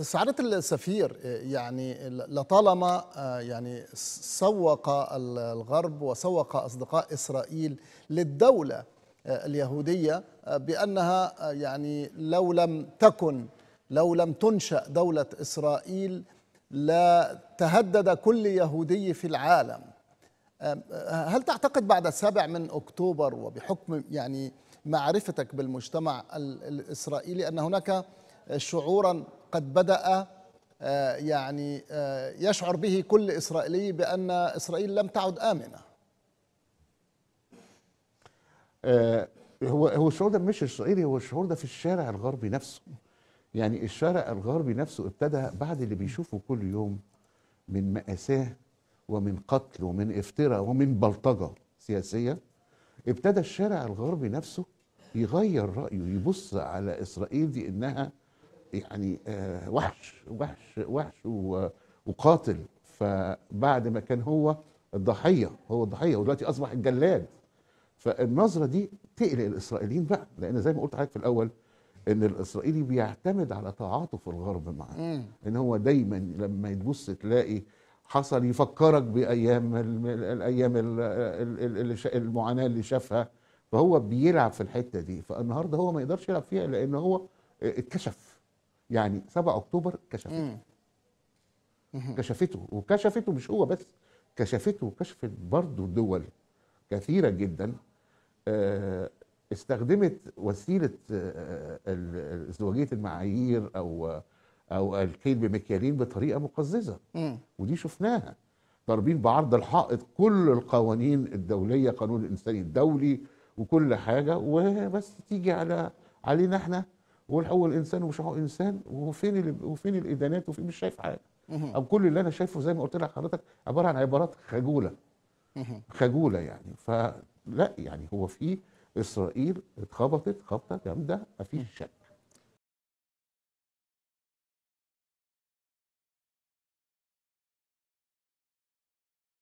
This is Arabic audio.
سعادة السفير يعني لطالما آه، يعني سوق الغرب وسوق أصدقاء إسرائيل للدولة آه، اليهودية آه، بأنها يعني لو لم تكن لو لم تنشأ دولة إسرائيل لا تهدد كل يهودي في العالم هل تعتقد بعد السابع من أكتوبر وبحكم يعني معرفتك بالمجتمع الإسرائيلي أن هناك شعورا قد بدأ آه، يعني آه، يشعر به كل إسرائيلي بأن إسرائيل لم تعد آمنة آه، هو هو الشعور ده مش إسرائيلي هو الشعور ده في الشارع الغربي نفسه يعني الشارع الغربي نفسه ابتدى بعد اللي بيشوفه كل يوم من مأساه ومن قتل ومن افتراء ومن بلطجة سياسية ابتدى الشارع الغربي نفسه يغير رأيه يبص على إسرائيل دي إنها يعني آه، وحش وحش وحش وقاتل فبعد ما كان هو الضحيه هو الضحيه ودلوقتي اصبح الجلاد فالنظره دي تقلق الاسرائيليين بقى لان زي ما قلت عليك في الاول ان الاسرائيلي بيعتمد على تعاطف الغرب معاه ان هو دايما لما تبص تلاقي حصل يفكرك بايام الايام المعاناه اللي شافها فهو بيلعب في الحته دي فالنهارده هو ما يقدرش يلعب فيها لان هو آه، اتكشف يعني 7 اكتوبر كشفته كشفته وكشفته مش هو بس كشفته وكشفت برضه دول كثيره جدا آه، استخدمت وسيله ازدواجيه آه، المعايير او او الكيل بمكيالين بطريقه مقززه ودي شفناها ضاربين بعرض الحائط كل القوانين الدوليه قانون الانسان الدولي وكل حاجه وبس تيجي على علينا احنا واقول هو الانسان ومش هو انسان وفين وفين الادانات وفين مش شايف حاجه او كل اللي انا شايفه زي ما قلت لك حضرتك عباره عن عبارات خجوله خجوله يعني فلا يعني هو في اسرائيل اتخبطت خبطه جامده مفيش شك